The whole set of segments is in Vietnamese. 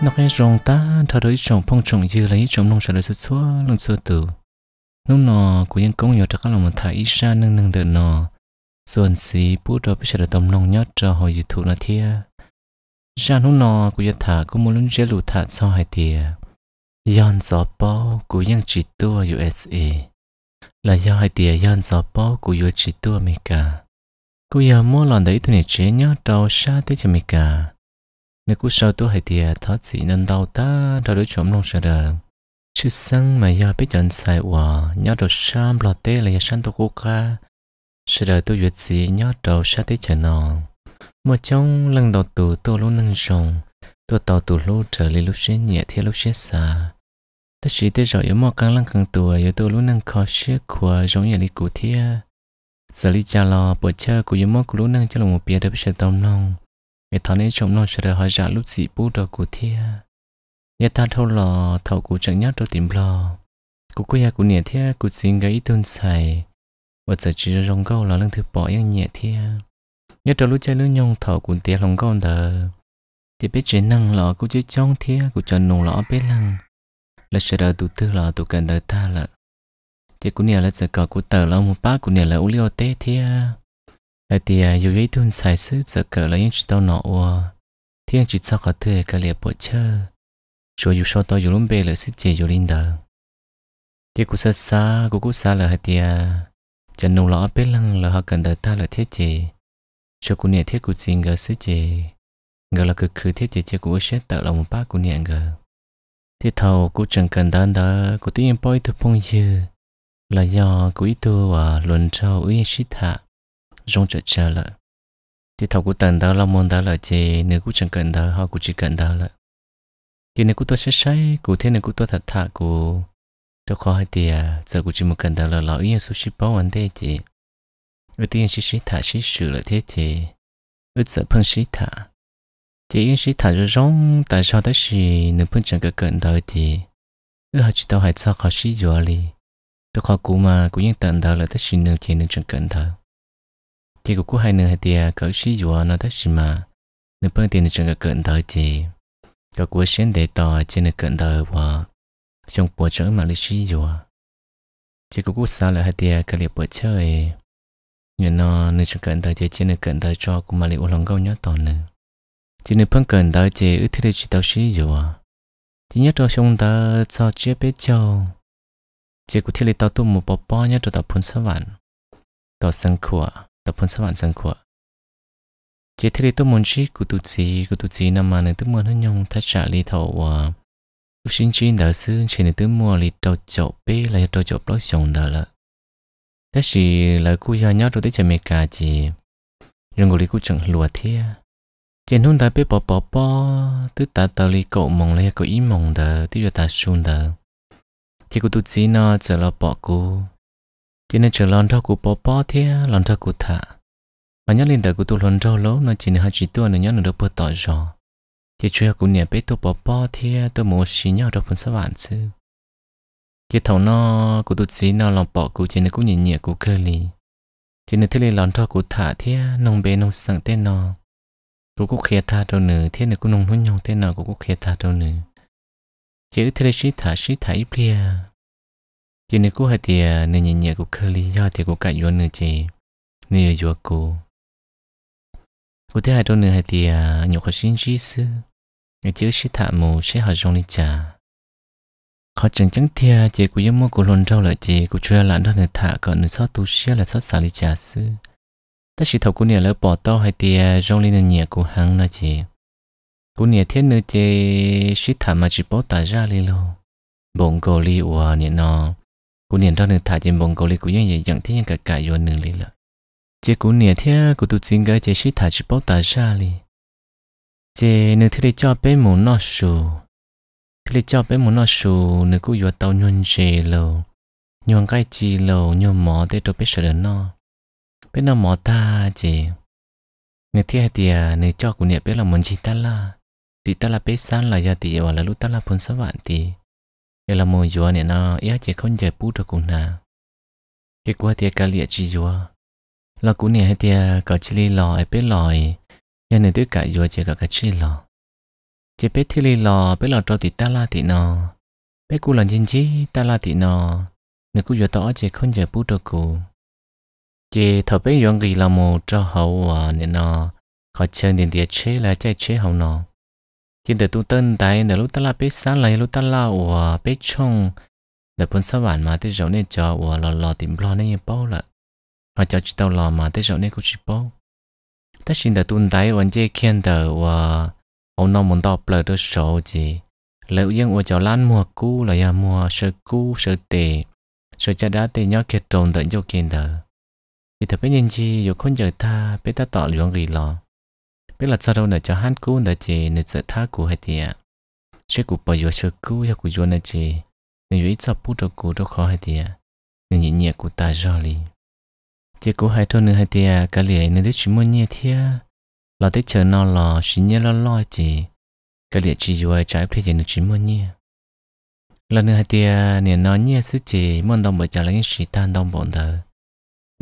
nó cái rồng ta thở đợi trồng phong trồng dư lấy trồng nông sở đời xưa lần xưa tử lúc nọ của những công nhỏ chắc là một thầy sa nâng nâng đợt nọ xuân xí bút rồi bây giờ tầm nông nhót cho hồi dị thụ là thia ra lúc nò, của dân thả có muốn lớn dễ lụt thả sau hai tia yon gió bao của những chỉ tua USA là do hai tia yon gió bao của những chỉ tua Mỹ cả cô giờ mua lần đấy tôi này nhớ nhót đầu sa tới cho Mỹ cả nếu cú sau tôi hay thì thọ chỉ nên đau ta đau đối chống lòng sợ đời chứ sang mà giờ biết nhận sai quả nhớ đồ sam lọt tê là sang tôi cố ca sợ đời tôi duyệt gì nhớ đầu sát tới chờ nọ mà trong lần đầu tù tôi luôn nâng sông, tôi tàu tù luôn trở lại lúc xế nhẹ thì lúc xế xa ta chỉ tới rồi yếu mò càng lăng càng tù yếu tôi luôn nâng khó xế của giống như lý cụ thia giờ lý cha lo bộ chơi của yếu mò của luôn nâng cho là một bia đã biết sợ tông nông người ta nên chồng non sẽ hỏi trả lúc gì bố đồ của thia nhà ta thâu lò thâu của chẳng nhát đâu tìm lò của quê của nhà thia của xin gái tuân xài và giờ chỉ cho rong câu là lương thứ bỏ yên nhẹ thia nhớ đầu lúc chơi lương nhong thâu của tia lòng câu đờ thì biết chế năng lò của chế trong thia của cho nùng lọ biết lăng là sẽ đợi tụ tư lò tụ cần đợi ta lợ thì của nhà là giờ cờ của tờ là một bác của nhà là u liêu tê thia ở thì dù ấy tuân sai sứ giờ cỡ là những chỉ tao nọ ua thiên chỉ sao có thể cả liệp bộ chơ rồi dù sao tao dù lắm bê là sức chế dù linh đờ. thì cũng xa xa cũng cũng xa là hạt thì chân nụ lọ bê lăng là họ cần đời ta là thiết chế cho cũng nhẹ thiết cũng xin ngờ sức chế ngờ là cực khứ thiết chế chế cũng sẽ tạo lòng một bác cũng nhẹ ngờ thì thầu cũng chẳng cần đờ, đó tuy tiếng bôi thực phong dư là do cũng ít tu và luận trâu ý sĩ thạc 总吵架了。听到古谈到浪漫到了，姐，能够成全到，好估计看到了。听到古多些些，古听到古多塌塌古。这好一点，再估计没看到了。老烟熟悉傍晚的姐，有天细细塔细细了，天天有在碰西塔。天细细塔就重，但是好的是能碰成个看到的。有好几道海草好西弱哩，这好古嘛，古听到到了的是能姐能成看到。chỉ có cô hai nửa thì à, cỡ sĩ dùa nó tới mà nửa bên thì nửa chừng cả cận thời chỉ có của sen để tỏ trên nửa cận thời và trong bộ chơi mà lịch sử dùa chỉ có cô sao lại hai tia cái liệp bộ chơi nhưng nó nửa chừng cận thời chỉ trên nửa cận thời cho cô mà liệp lòng câu nhớ tỏ nữa chỉ nửa bên cận thời chỉ ít thì chỉ tao sử dùa chỉ nhất trong chúng ta cho chia biết châu chỉ có thiên lý tao tu một bộ bó nhất cho tao phun sa vạn tao sang khua tập huấn sát bạn dân của chỉ thế thì tôi muốn chỉ của tụi chị của tụi chị nằm mà này tôi muốn nó nhông thắt trả lý thầu và tôi xin chỉ đỡ sư chỉ này tôi mua lý trâu chỗ bê lại trâu chỗ đó xong đỡ là thế thì là cô gia nhớ rồi tới chơi mẹ cả chị rồi người cô chẳng lùa thế trên hôm ta biết bỏ bỏ bỏ tôi ta tao lý cậu mong lấy cậu ý mong đỡ tôi giờ ta xuống đỡ chỉ của tụi chị nó chờ là bỏ cô chỉ nên chờ lần thao của bố bố thế lần thao của thả mà nhớ linh tại của tôi lần thao lâu, nó chỉ là hai chỉ tôi nó nhớ là đâu bơ tỏi rõ chỉ chưa cũng nhẹ biết tôi bố bố thế tôi muốn xin nhau đâu phần sáu bạn chứ chỉ thầu nó của tôi xí nó lòng bỏ của chỉ nên cũng nhẹ nhẹ của cơ lì chỉ nên thế lên lần thao của thả thế nông bé nông sẵn tên nó của cũng khía thà đâu nữa thế nên cũng nông nuôi nhau tên nào của cũng khía thà đâu nữa chỉ thế là xí thà xí thả ít chỉ nếu cô hay thì nên nhìn nhẹ của lý do thì cô cả yếu nữa chị nên yếu cô cô thấy hai đôi nữa hay thì nhiều khó sinh chi sư người thiếu sĩ thạ mù sẽ hỏi trong đi trả khó chẳng chẳng thia chị cũng giống mua của lồn rau lại chị cũng chưa lãn ra người thạ còn người sót tu sĩ là sót xả đi trả sư ta chỉ thấu cô nhà lỡ bỏ to hay thì trong lên nhẹ của hăng là chị cô nhà thiết nữa chị sĩ thạ mà chỉ bỏ ta ra đi luôn bỗng cầu li ủa nhẹ nó cú niệm đó nên thả trên bông cầu lì cú yên vậy chẳng thấy những cái cái rồi nương lì là cú niệm thế cú tụt xin cái chế sĩ thả chỉ bao ta ra lì chế nương thứ cho bé mồ nó sù thứ cho bé mồ nó sù nương cú vừa tàu nhuận chế lầu nhuận cái chi lầu nhuận mỏ để cho bé sợ nó bé nó mỏ ta chế nương thứ thì nương cho cú niệm bé là muốn chi ta la thì ta là bé san là gia là lúc ta là phun sáu vạn thì giờ là mùa gió này nó ít chỉ không giải bút được cũng nà cái quá thì cả liệt chỉ gió là cũng này hay thì à, có chỉ lý lò ai biết lò giờ này tất cả gió chỉ có cái chỉ lò chỉ biết thì lý lò biết lò cho thì ta la thì nó biết cũng là nhân chí ta la thì nó nếu cũng gió tỏ chỉ không giải bút được cũng chỉ thở biết gió gì là một cho hậu à, nên nó có chơi điện địa chế là chơi chế hậu nó chỉ để tu tân tại để lúc ta là biết sáng lại lúc ta là của biết chung để bốn sáu vạn mà tới chỗ này cho của lò lò tìm lò này bao là họ cho chỉ tao lò mà tới chỗ này cũng chỉ bao ta xin để tuân tại vẫn chỉ khen để của ông nó muốn đọc bờ đó số gì lỡ yên của cho lan mua cũ là nhà mua sơ cũ sơ tệ sơ cha đã tệ nhóc kiệt trộn tận cho khen để khi thật biết nhìn chi dù con giờ ta biết ta tỏ liều gì lò biết là sao đâu nè cho hắn cú nè chị nè sẽ tha cú hay tiệt à. sẽ cú bỏ giờ sẽ cú hay cú vô nè chị nè vô ít sao bút đâu cú đâu khó hay tiệt à. nè nhịn nhẹ cú ta rõ li chị cú hay thôi nè hay tiệt à, cả liền nè đứa chỉ muốn nhẹ thiệt là tới chờ nó lò chỉ nhẹ lo lo chị cả liền chỉ vô trái thì chị nè chỉ muốn nhẹ lần nữa hay tiệt nè nó nhẹ sứ chị muốn đồng bộ trả lấy cái gì tan đồng bộ thờ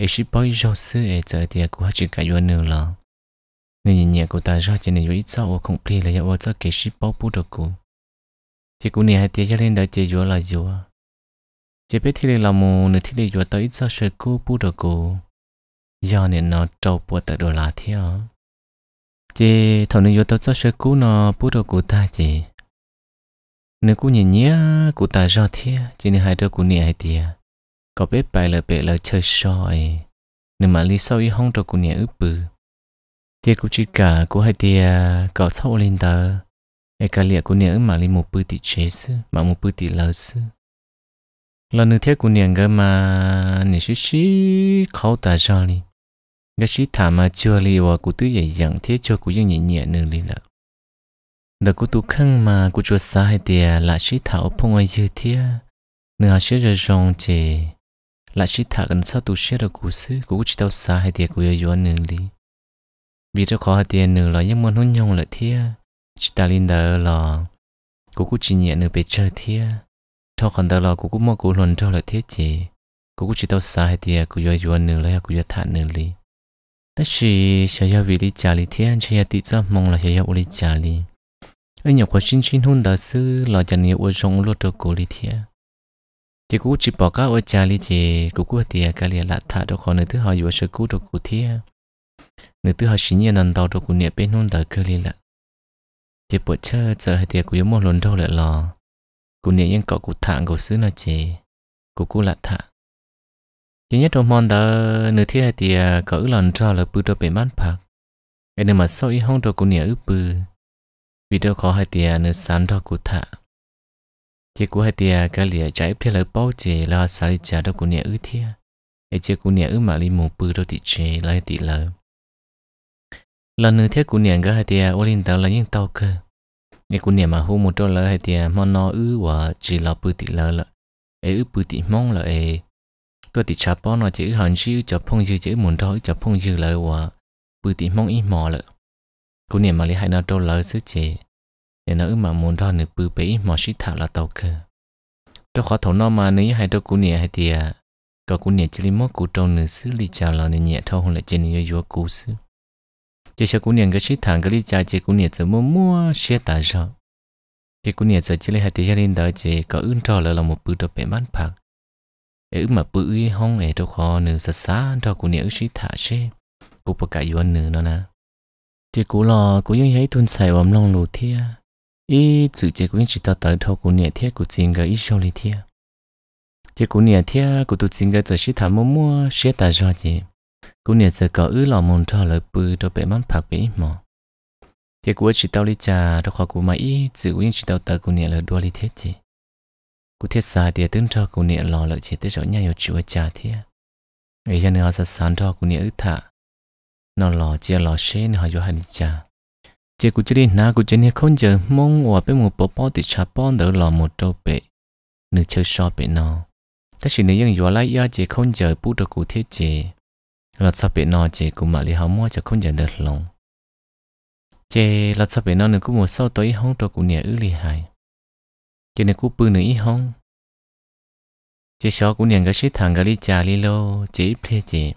ấy chỉ bao giờ sức ấy chờ giờ tiệt cú hay chỉ cả vô nè lò nên nhìn nhẹ của ta ra cho nên ít sao ở không khí là do ở cái ship bao bút được cụ, chị cũng nè hai tia cho lên đã chơi vừa là vừa chế biết thì là một nửa thì vừa tới ít sao sẽ cô bút được cụ, do nên nó trâu bút tại đồ là thế à chế thằng này vừa tới sao sẽ cô nó bút được cụ ta chị nếu cô nhìn nhé cô ta ra thế cho nên hai đứa cô nè hai tia có biết bài là bé là chơi soi nếu mà lý sau ý hông cho cô nè ướp bự thì cũng chỉ cả của hai thì có thâu lên tờ ai cả liệt cũng nhớ mà lên một bữa thì chế sư mà một bữa thì lỡ sư lần nữa thế cũng nhớ cái mà nếu xí xí khâu ta cho đi cái xí thả mà chưa đi và cũng tự dạy dặn thế cho cũng ยัง nhẹ nhẹ nữa đi là đợt cũng tu khăn mà cũng chưa xa hai thì là xí thảo phong ai dư thế nửa xí rồi rong chế là xí thả gần sau tụ xí được cũng sư cũng chỉ tao xa hai thì cũng yêu yêu nữa đi vì cho khó tiền nữa là những món hôn nhông là thia chỉ ta linh đỡ là cô cũng chỉ nhẹ nữa bị chơi thia thọ còn đỡ là cô cũng mò cô luận cho lợi thia chỉ cô cũng chỉ tao sai tiền, cô yêu yêu nữa là cô yêu thả nữa đi, ta chỉ sẽ yêu vì đi trả lý thia chỉ yêu tí cho mong là sẽ yêu lý trả lý anh nhỏ có xin xin hôn đỡ sư là chẳng nhiều ở trong lô cho cô lý thia chỉ cô chỉ bỏ các ở trả lý thì cũng có tiền cái liền lạ thả cho khỏi nữa thứ họ yêu sự cứu cho cô thia người tư học sinh nhân nằm đào đầu của nhà bên hôn tờ cơ liên lạc chỉ bộ chơi giờ hai tiệc của yếu một lần đâu lại lò của nhà yên cậu của thạng của xứ là chế của cô là thạng chỉ nhất hôm mòn tờ nửa thi hai tiệc cỡ lần trò là bự đầu bể bán phạt cái này mà sau ý hông đầu của nhà ướp bự vì đâu khó hai tiệc à, nửa sáng đầu của thạng chỉ của hai tiệc à, cái lìa trái thế là bao chế là xài trả đầu của nhà ướp thiệt ai chơi của nhà ướp mà đi mù bự đầu thì chế lại thì là lần nữa thế của niệm cái hai tia ô linh tàu là những tàu cơ nè của niệm mà hôm một trâu là hai tia mà nó ư và chỉ là bự tị lợ lợ ấy ư bự tị mong là ấy có tị chả bao nó chỉ hàn dư chả phong dư chỉ muốn thôi chả phong dư lợ và bự tị mong ít mò lợ của niệm mà lấy hai nó trâu lợ sức chỉ để nó ư mà muốn thôi nữa bự bể mò xí thảo là tàu cơ trong khó thấu nó mà nếu hai trâu của niệm hai tia có của niệm chỉ lấy mốt của trâu nữa xứ lý chào là niệm nhẹ thôi không lại trên nhiều yếu cố xứ 这些姑娘个是谈个哩家这姑娘怎么么些打扰？这姑娘在这里还底下领导这个运照了了么不着被满拍，哎嘛不一哄哎都好呢，啥啥照姑娘是打些，姑不该冤呢了呢。这姑老姑应该吞菜我们弄路贴，一直接姑娘知道带头姑娘贴姑真个一手里贴，这姑娘贴姑都真个在是谈么么些打扰的。cũng nhiệt giờ có ứ lò môn thọ lời bự cho bé mắt phạc bé mò thế của chị tao lý trà đó khó của mày chỉ quyên chị tao tờ cũng nhiệt lời đua lý thiết gì cụ thiết xa thì tương cho cũng nhiệt lò lợi chỉ tới chỗ nhà yêu chùa trà thế ngày cho nên họ sẽ sáng cho cũng nhiệt ứ thả nó lò chia lò xe nó họ vô hành trà chỉ cụ chỉ đi na cụ chỉ nhiệt không giờ mong hòa bên một bó bao thì trà bao đỡ lò một trâu bé nữ chơi so bé nó ta chỉ nếu như vừa lấy ra không giờ bút được cụ thiết gì là sắp bị nó chỉ cũng mà li hóng mua cho không nhận được lòng chỉ là sắp bị nó nữa cũng một sau tối hóng cho cũng nhẹ ư li hại chỉ nên cũng bự nữa ít hóng chỉ sợ cũng nhận cái shit thằng cái li trà li lô chỉ phê chỉ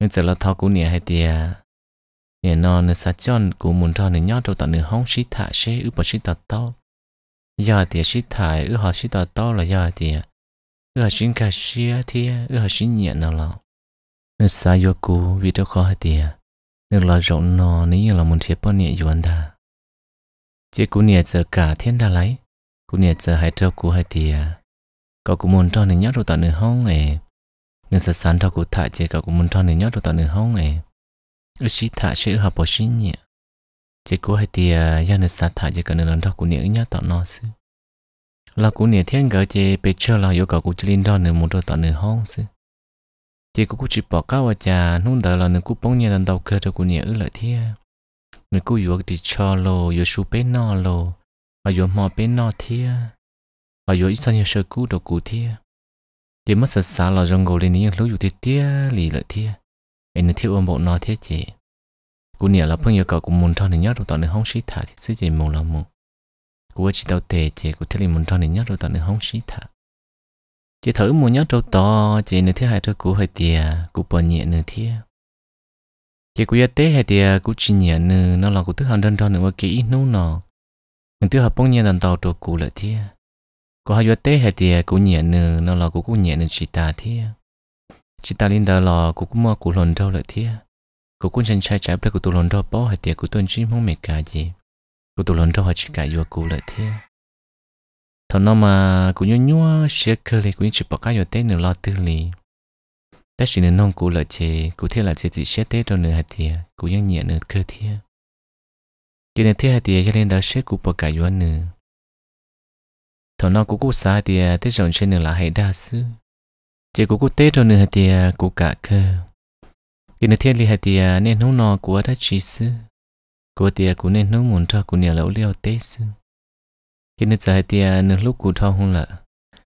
nên giờ là thọ cũng nhẹ hay tiề nhẹ non nữa sát chọn cũng muốn cho nữa nhót cho tận nữa hóng shit thả shit ư bỏ shit tạt tao giờ thì shit thả ư họ shit tạt tao là giờ thì ư họ shit cà shia thì ư họ shit nhẹ nào lòng nếu xa yo cú vì đâu khó hay tiề nếu là rộng nò ní như là muốn thiệp bao nhiêu yuan đa chỉ cú nhiệt giờ cả thiên đa lấy cú nhiệt giờ hai trâu cú hai tiề có cú muốn cho nên nhớ đồ tận nửa hông ấy nên sợ sẵn cho cú thả chỉ có cú muốn cho nên nhớ đồ tận nửa hông ấy ở xí thả sẽ hợp bỏ xí nhỉ chỉ cú hay tiề do nên sát thả chỉ cần nửa lần thao cú nhiệt nhớ tận nó xí là cú nhiệt thiên gỡ chỉ bây giờ là yêu cầu cú chỉ linh đo nửa muốn đồ tận nửa hông xí chỉ có cũng chỉ bỏ cao và nung đỡ là nên cũng bóng nhà đàn đầu cơ cho cũng nhẹ ư lại thế người cô vừa thì cho lo, vừa su bé no lô và vừa mò bé no thế và vừa ít sao nhiều sơ cũ đồ cũ thế thì mất sợ xa là rong gồ lên những lúc dù thế tía lì lại thế em nên thiếu ôm bộ nó thế chị cũng nhẹ là phương yêu cầu của muốn cho nên nhớ đồ tao nên không xí thả thì sẽ chỉ mù là mù cũng chỉ đầu tệ chị cũng thế thì muốn cho nên nhớ đồ tao nên không xí thả chỉ thử mua nhớ trâu to chỉ nửa thế hai trâu cũ hơi tiề cũ bỏ nhẹ nửa thế chỉ cũ giờ tế hai tiề cũ chỉ nhẹ nửa nó là cũ thứ hàng đơn đơn nữa kỹ nô nọ nửa thứ hợp bông nhẹ đàn tàu trâu cũ lại thế có hai giờ tế hai tiề cũ nhẹ nửa nó là cũ cũ nhẹ nửa chỉ ta thế chỉ ta linh đó lò cũ cũ mua cũ lòn trâu lại thế cũ cũng chân trai trái bạc cũ tu lòn trâu bỏ hai tiề cũ tuân chỉ mong mệt cả gì cũ tu lòn trâu hai chỉ cả vừa cũ lại thế thằng nó mà cũng nhua nhua xe khơi thì cũng chỉ bỏ cái rồi tên nửa lo tư lì bé chỉ nên nông cụ lợi chế, cụ thế là chế chỉ xe tết rồi nửa hạt thì cụ nhung nhẹ nửa cơ thế cho nên thế hạt thì cho nên đã xe cụ bỏ cái rồi nửa. thằng nó cụ cụ xa thì tết rồi trên nửa là hay đa sư chê cụ cụ tết rồi nửa hạt thì cụ cả cơ cho nên thế li hạt thì nên nông nọ của đã chỉ sư cụ thì cụ nên nông muốn cho cụ nhà lẩu liao tết sư cái nước trái thì nước lúc cũ thao không là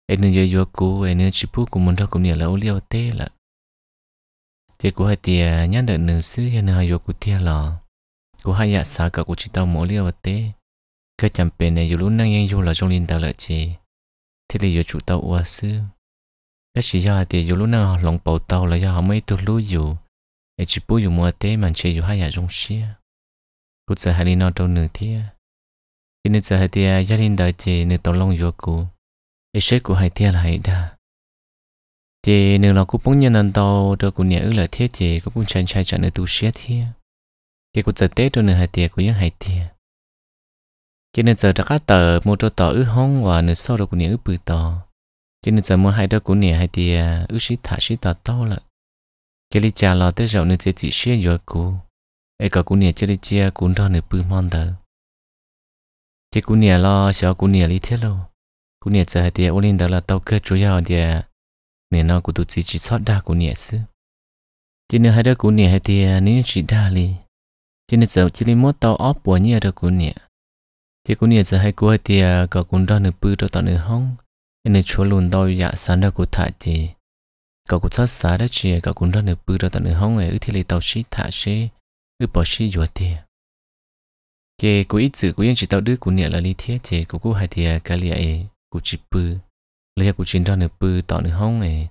nên nước dừa dừa cũ nên chỉ phu cũ muốn thao cũng nhiều là ô liu tê là thế cũ hai thì nhát được nửa xứ hay nước dừa cũ thì là cũ hai dạ xa cả cũ chỉ tao mỗi liu tê cái chạm bên này dù lúc năng yên dù là trong liên tao là chị thế là dừa chủ tao ua xứ cái chỉ do thì dù luôn năng lòng bầu tao là do họ mấy tôi lú dù ấy chip cũ dù mua tê mà chỉ dù hai dạ trong xia cũ giờ hay đi nó đâu nửa thế cho nên giờ hai tia gia đình đời thì nên tàu long vừa cũ để sẽ của hai tia hai đa, thì nên là cũng bỗng nhiên ăn tàu được của nhớ ước là thiết thì cũng bỗng chăn chai chọn nữ tu sĩ thiết cái cũng giờ tết rồi nữ hai tia của những hai tia cho nên giờ đã các tờ một cho tờ ước hông và nữ sau được cũng nhớ bự tàu cho nên giờ mua hai đứa cũng nhớ hai tia ước sĩ thả sĩ tờ tàu lại cái lý cha lo tới rậu nên sẽ chỉ sĩ vừa cũ ai cả cũng nhớ cho nên chia cũng ra nữ bự mong tờ thì cú nia lo sợ cú nia lý thế lo cú nia giờ thì ô linh đó là tàu cơ chủ yếu thì nên nó cú tụt chỉ chỉ sót đa cú nia xứ chỉ nên hai đứa cú nia thì nên chỉ đa lý chỉ nên giờ chỉ nên mốt tàu óp của nia đứa cú nia chỉ cú nia giờ hai cú thì có cú đó nửa bự đó tao nửa hông nên chúa luôn tàu dạ sẵn đó cú thải thì có cú sót sáng đó chỉ có cú đó nửa bự đó tao nửa hông ấy thì lấy tàu chỉ thải xí ư bỏ chỉ vừa tiền chế của ít sự của yên chỉ tạo đứa của niệm là lý thiết thì của cô hai thì cái lìa ấy của chỉ bự lấy của chính đó nữa bự tạo nữa hông ấy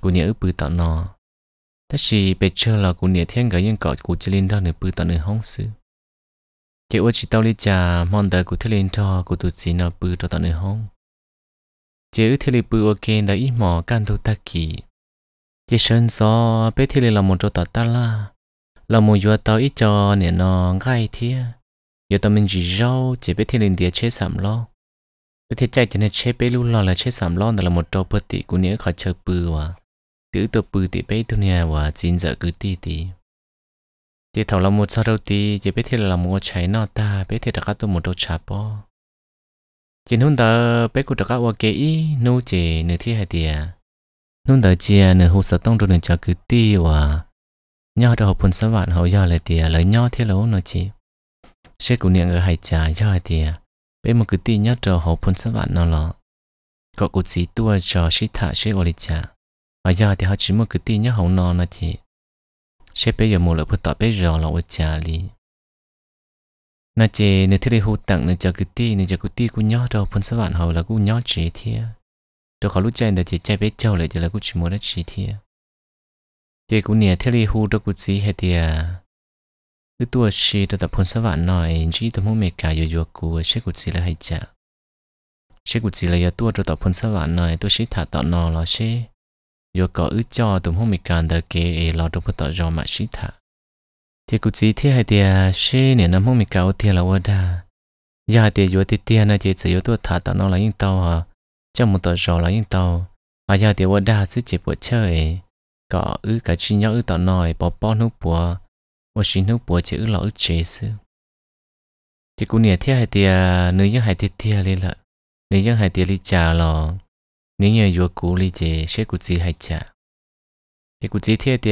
của niệm ước bự tạo nọ thế chỉ bây giờ là của niệm thiên cái yên cọt của chỉ lên đó nữa bự tạo nữa hông sự chế của chỉ tạo lý trà mong đợi của thiết lên cho của tụt gì nó bự tạo tạo nữa hông chế ước thiết lên bự ok đã ít mỏ can thu ta kỳ chế sơn gió bây thiết lên là một chỗ tạo ta la là một vua tạo ít cho niệm nó gai thiệt ยตมันจีเจ้าจะไปเทลินเดียเชสามล้อประเทศใจจะเนเชไปรูล้อและเชสามล้อแต่ละหมดตอวปติกูเนี้ยขอเชปืวะตื้อตัวปืติไปทุเนียวะจินจะกือตีตีจะเท่าละหมดซาโรตีจะไปเทลละหมดใช้นอตาไปเทตะกัตัวหมดตัชาปอจินหุ่นเตอไปกูตะกัวเกี้นู่เจเนื้อที่ไฮเดีย นุ่นเตอเจียเนื้อหุูสต้องดูเนื้อจะกือตีวะยอดเราพุนสวัสดิ์เขายอดเลยเตียเลยยอดเที่ยโลนอจี sẽ cũng niệm ở hai trà cho hai tiền à, bên một cái tin nhớ trò họ phun sáng vạn nó lọ có cụ chỉ tua cho sĩ thả sĩ ô lý trà và giờ thì họ chỉ một cái tin nhớ hậu nó nó chỉ sẽ bây giờ một lời phút tỏ bây giờ là ở trà lý nó chỉ nếu thế này tặng nên cho cái tin nên cho cái tin cũng nhớ trò phun sáng vạn hậu là cũng nhớ chỉ thiệt cho khó lúc chơi là chỉ chơi biết châu lại chỉ là cũng chỉ một đã chỉ thiệt chỉ cũng nhớ thế này hụt đó cũng chỉ hết thiệt cứ tua xì tập hôn sáu vạn nói chỉ tôi muốn mệt cả yếu yếu của sẽ cụt xì là hay chả sẽ cụt xì là yếu tua tôi tập hôn sáu vạn nói tôi sẽ thả tọt nọ là sẽ yếu có ứ cho tôi muốn mệt cả đời kế là tôi phải tọt rồi mà sẽ thả thì cụt xì thế hay thì sẽ nè nó muốn mệt cả ô thì là ô đa giờ thì yếu thì tiền là chỉ yếu tua thả tọt nọ là yên tàu à một tọt rồi là yên tàu à giờ thì ô đa sẽ chỉ bộ chơi có ứ cả chi nhau ứ nòi bỏ bỏ nút bùa 我是努伯只老 chế sư thì cũng nhớ thế hay thì à, nếu như hay thì thế đi là nếu như hay thì đi trả lò nếu như vừa cũ đi thì sẽ cũng chỉ hay trả thì cũng chỉ thế thì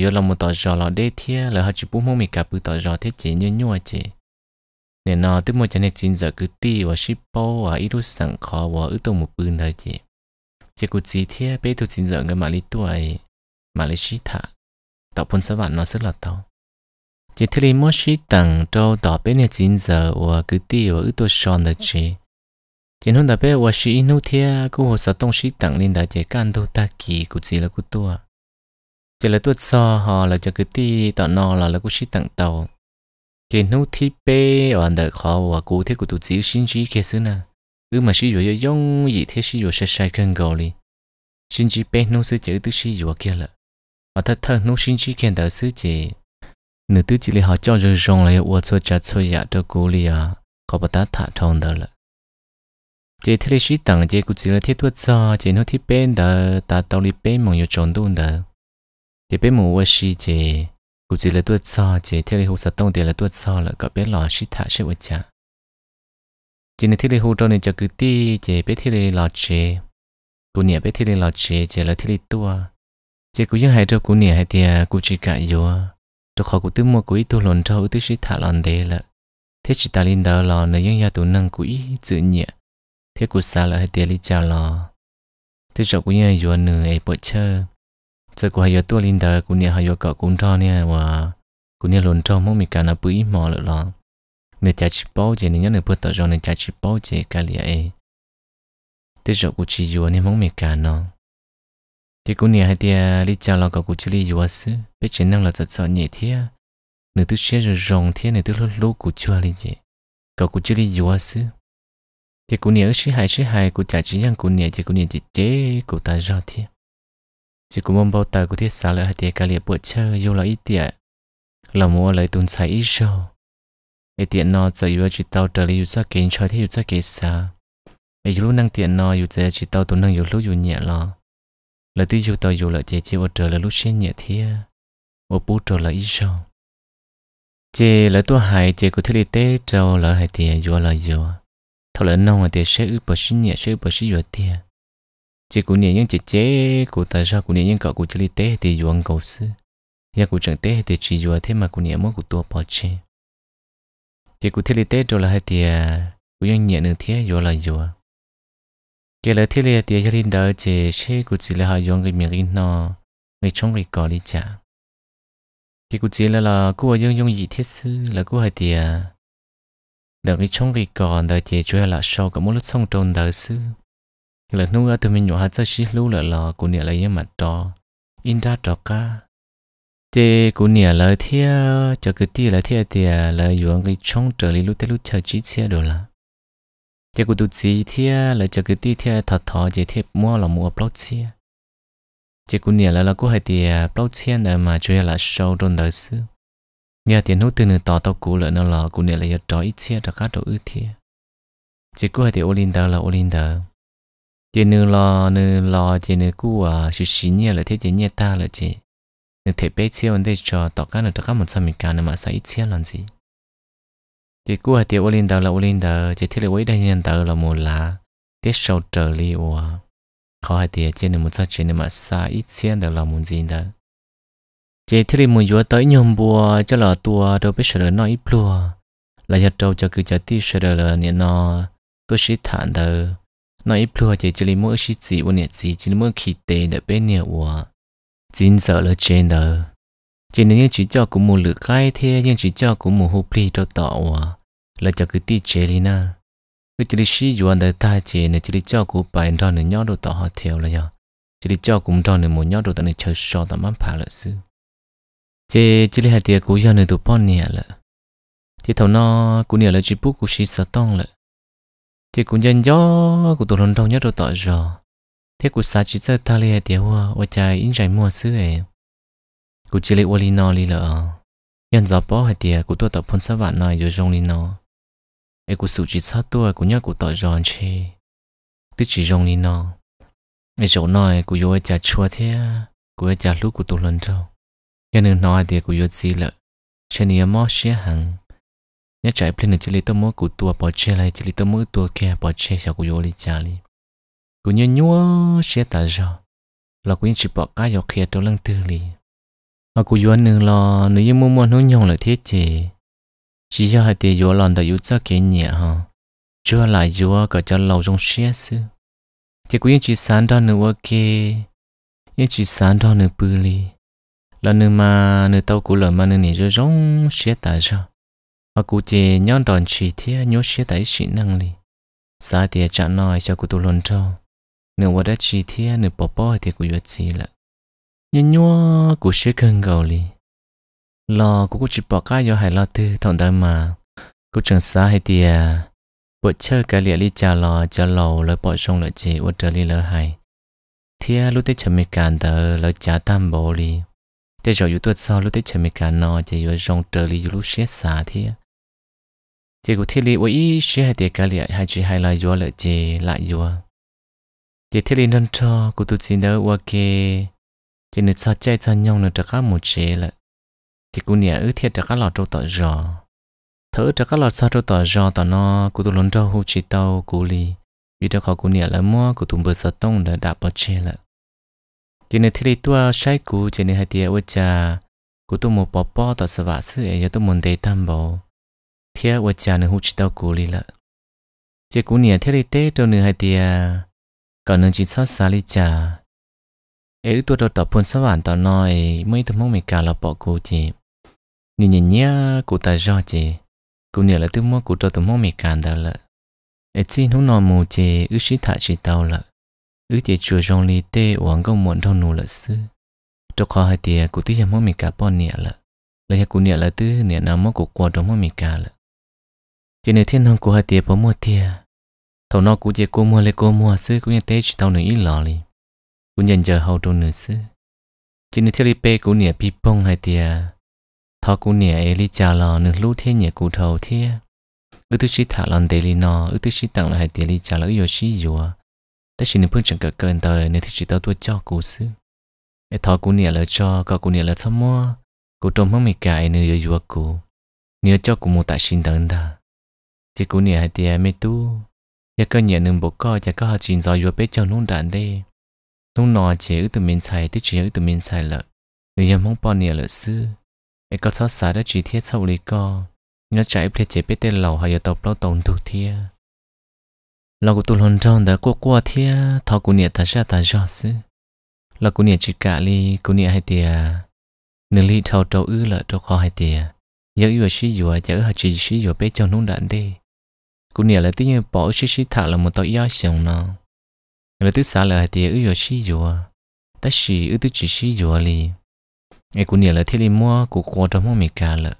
vừa à, làm một tờ giò lò đây thế là họ chỉ bút mông mình cả bút tờ giò thế chỉ như nhau chỉ nên nó tức một chân này chín giờ cứ ti và ship và ít lúc sẵn và ít tông một bún thôi chỉ chỉ cũng chỉ thế bây giờ chín giờ người mà đi tuổi mà lấy ship thả tạo phun sơ vạn nó rất là to chỉ thấy đi mỗi khi tặng cho tỏ bé này chín giờ và cứ tiêu và ước tôi son là chỉ chỉ hôm đó bé và chỉ in hút thia cô hồ sợ tông chỉ tặng nên đã chỉ can đâu ta kỳ của gì là cú tôi chỉ là tôi so họ là cho cứ tiêu tỏ nó là là cô chỉ tặng tàu chỉ hút thi bé và đợi khó và cô thế của tôi chỉ xin chỉ kia xưa nè ư mà chỉ rồi dùng gì thế chỉ rồi sai sai cần gọi đi xin chỉ bé nó sẽ chỉ tự chỉ rồi kia là và thật thật nụ xin chỉ khen đỡ sự chỉ nữ tư chỉ là họ cho rồi rong lại uất cho chặt cho ya cho cú li à có bắt ta thả thon đó là chế thế là sĩ tăng chế cũng chỉ là thiết thuật cho chế nó thiết bên đó ta tao li bên mong yêu chọn đun đó chế bên mong uất sĩ chế cũng chỉ là thuật cho chế thế là hồ sa tông thì là thuật cho là có bên lò sĩ thả sẽ uất chả chế này thế là hồ trong này cho cứ ti chế bên thế là lò chế cũng nhẹ bên thế là lò chế chế là thế là tua chế cũng những hai trâu cũng nhẹ hai tia cũng chỉ cả yêu tôi khó cũng tôi mua của ít tôi lồn trâu tôi sẽ thả lòn đề là thế chỉ ta linh đầu lò nơi những nhà tù năng của ít tự nhẹ thế của xa là hai tiền lý chào lò thế chỗ của nhà vừa nửa ấy bộ chơi giờ của hai tôi lên đầu của nhà hai cậu cũng cho nè và của nhà lồn trâu mong mình cả là bưởi mò lợ lò người cha chỉ bao giờ nên nhớ người bước tao cho người cha chỉ bao giờ cả lìa ấy thế chỗ của chị vừa nên mong mình cả nó thì cũng nhà hai tia đi chào lo cả cụ chỉ li vừa xứ biết chuyện năng là sợ sợ nhẹ thế nửa thứ xe rồi rồng thế nửa thứ lô lô cụ chưa li gì cả cụ chỉ li vừa xứ thì cũng nhà ở xứ hai xứ hai cụ trả chỉ rằng cụ nhà thì cũng nhà chỉ chế cụ ta ra thế chỉ cũng mong bao tài cụ thiết xả lại hai tia cả liệp bữa chơi yêu là ít tia là mua lại tuần sai ít rồi ai tiện nó giờ vừa chỉ tao trở lại vừa sao kiến cho thế vừa sao kiến xa ai lúc năng tiện nó vừa giờ chỉ tao tuần năng vừa lúc vừa nhẹ lo là tôi dù tôi dù là chị chế ở trở là lúc xe nhẹ thế ở bố trở là ít sao chế là tôi hại chế của thế tế trâu là hại tiền dù là dù thọ là nông là tiền sẽ ước bờ sinh nhẹ sẽ ước bờ sinh dù tiền chị của nhẹ những chị chế của tại sao của nhẹ những cậu của thế tế thì dù ăn cầu sư nhà của chẳng tế thì chỉ dù thế mà của nhẹ mất của tôi bỏ chế chế của thế tế trâu là hại tiền của nhẹ nửa thế dù là dù cái lời thiết liệt địa cho linh đỡ chế chế cụ chỉ là họ dùng cái miệng in nó người trong người có lý trả thì cụ chỉ là là cụ dùng dùng gì thiết sư là cụ hay tiền đỡ người trong người còn đỡ chế cho là sau có một lúc xong trồn đỡ sư là lời nuôi tụi mình nhỏ hạt cho xí là là cụ niệm là như mặt trò in ra trò ca thì cụ niệm là thiết cho cái tiền là thiết tiền là dùng cái trong trở lý lúc tới lúc chờ chỉ xe đồ là thế cô tụt gì thế là chờ cái tí thế thật thọ gì thế mua là mua bao thế chỉ cũng nhớ là là cô hay thì blog thế này mà chủ là show trong đời sư. nhà tiền hút từ nửa tỏ tao cũ lại nó là cũng nhớ là giờ trói ít thế ra các đồ ư thế chỉ cô ô thì Olinda là ô Olinda chỉ nửa lo nửa lo chỉ nửa cũ à sự xí nhẹ là thế chỉ nhẹ ta là chỉ nửa thể bé thế vấn đề cho tao cái nửa tao cái một trăm mình cái mà sai ít thế làm gì thì cú hạt tiêu olin đầu là olin đầu chỉ thiết là quấy đại nhân đầu là một là tiết sầu trở li ủa khó hạt tiêu trên là một sao trên là mà xa ít xuyên đầu là một gì đó chỉ thiết là một vừa tới nhom bùa cho là tua đâu biết được nó ít bùa là giờ trâu cho cứ cho tí được là nên nó tôi sĩ thản đầu nó ít bùa chỉ chỉ là mỗi sĩ chỉ ôn nhật chỉ chỉ là mỗi khí tế để bên nhiều ủa chính sợ là trên đầu chỉ nếu những chỉ cho cũng một lửa khai thế những chỉ cho cũng một hộp ly cho tạo ủa là cho cái tí chế đi na cứ chỉ đi xí yuan để ta chế này chỉ cho cụ bài đó này nhớ đồ tao họ theo là nhở chỉ đi cho cũng đó này một nhớ đồ tao này chơi sò tao mắm phá là sư chế chỉ đi hai tiệc cụ yuan này tụ bọn nè là thì thầu nó cụ nè là chỉ bút cụ xí sợ tông là thì cụ nhân gió cụ tụ lần đầu nhớ đồ tao rồi thế cụ sa chỉ chơi ta lấy tiệc hoa ở trái in chạy mua sư ấy cụ chỉ lấy ô li nó li là nhân gió bỏ hai tiệc cụ tụ tập phun sa vạn nói rồi rong li nó ai cũng sụt chỉ sát tua cũng nhớ cũng tỏ giòn chi tức chỉ rong đi nó ai chỗ nói cũng vô chả chua thế cũng chả lúc cũng tụt lần đầu, cái nương nói thì cũng vô gì lợ trên này mò xé hàng nhớ chạy lên được chỉ lấy tao mò cũng tua bỏ chê lại chỉ lấy tao mò tua kia bỏ chê sao cũng vô đi chả li, cũng nhớ nhúa xé tả giò là cũng chỉ bỏ cái vào kia trong lăng tư li, mà cũng vô nương lo nếu như mua mua nó nhong lại thế chị chỉ cho hai tiền yếu lần đã yếu chắc kiến nhẹ ha chưa lại yếu cả cho lâu trong xe sư chỉ có những chỉ sáng đó nữa kì những chỉ sáng đó nữa bự li là nữa mà nữa tàu của lợn mà nữa nhỉ rồi rong xe tại sao họ cụ chỉ nhon đòn chỉ thế nhớ xe tại chỉ năng li xa tiền chả nói cho cụ tôi luôn cho nữa qua đã chỉ thế nữa bỏ bỏ thì cụ yếu chỉ là nhớ nhớ cụ sẽ không cầu li lo cô cũng chỉ bỏ cái do hải lo tư thằng đó mà cô chẳng xa hay thì à, bộ chơi cái liệt đi chà lò chà lầu lời bỏ xong lợi chỉ ở trời đi lời hay thì à, lúc tới chấm mình cản tờ lời chả tam bộ đi thế rồi yếu tuột sau lúc tới chấm mình cản nó chỉ yếu rong trời đi yếu lúc xé xa thì à. chỉ có thiết lý với ý xé hay thì cái liệt hay chỉ hay là yếu lợi chỉ lại yếu chỉ thiết lý nên cho cô tu xin đỡ qua kê chỉ nên sao chạy sao nhau nữa chắc cả một chế lại chỉ cũng nhà ước thiệt cho các lọ trâu tỏ giò thở cho các lọ sa trâu tỏ giò tỏ no cụ tụ lớn trâu hô chỉ tàu cụ li vì cho khó cụ nhà là mua cụ tụng bờ sa tông đã đã bỏ chê lợ chỉ nên thì tua sai cụ chỉ nên hai tia ôi cha cụ tụ một bỏ bỏ tỏ sợ vả sư ấy tụ muốn đầy tam bảo thiệt ôi cha nên hô chỉ tàu cụ li lợ chỉ cụ nhà thì tê trâu nên hai tia còn nên chỉ sao sa lý cha ấy tôi đọc tập phun sáu bản tao nói mấy thằng mong mày cả là bỏ cô chị nhìn nhìn nhá cụ ta do chị cụ nhớ là tôi mua cụ cho tôi mua mì càng đó là ít xin hú nọ mù chị ứ sĩ thả chị tao là ứ chị chùa trong lì tê uống công muộn trong nụ là sư cho khó hai tìa cụ tôi mua mì cả bò nhẹ là lấy cụ nhẹ là tư nhẹ nào mua cụ qua đó mua mì cả là chị này thiên hồng cụ hai tìa bỏ mua tìa thầu nọ cụ chị cô mua lấy cô mua sư cũng như tê chị tao nửa ít lò lì cũng nhận giờ hậu đồ nửa sư chị này thiên lì pê cụ nhẹ pi pong hai tìa thọ cú nè ấy lý cha lò nửa lú thiên nhẹ cú thầu thiên ư tư sĩ thả lòng tê lý nọ ư tư sĩ tặng lại tê lý cha lỡ yêu sĩ dù à ta sĩ nửa phương chẳng cả cơn tờ nửa thích sĩ tao tua cho cú sư ấy thọ cú nè là cho có cú nè là thăm mua cú trông mắc mì cài nửa yêu dù cú nửa cho cú mua tại xin tận ta chỉ cú nè hai tê mê tu giờ cơ nhẹ nửa bộ co giờ có hạt chín gió dù bếp cho nung đạn đây nung nọ chế ư từ miền xài tích chế ư từ miền xài lợ nửa yếm không bao nè sư ไอ้ก็ชอบสาได้จีเทียเท่าเลยก็ยังใจเพลเจ็บเปเต้นเหล่าหายตบเราตรงดูเทียเราก็ตุลนจอนแต่กัวกัวเทียทอกูเนี่ยตาชาตาจอซึเรากูเนี่ยจิกะลีกูเนี่ยให้เตียนึ่งลีเท่าเจ้าอื้อละเจ้าคอให้เตียเยอะอยู่ชี้อยู่จะเออจีชี้อยู่เป๊ะเจ้านุ่งดันดีกูเนี่ยเลยตี้ปอชี้ชี้ถักละมันต่อย่อเสียงน้องเลยตี้สาเลยให้เตียอื้ออยู่ชี้อยู่แต่ชีอื้อตี้จีชี้อยู่ลี ai cũng nhớ là thế li mua của qua trong mong mình cả lợ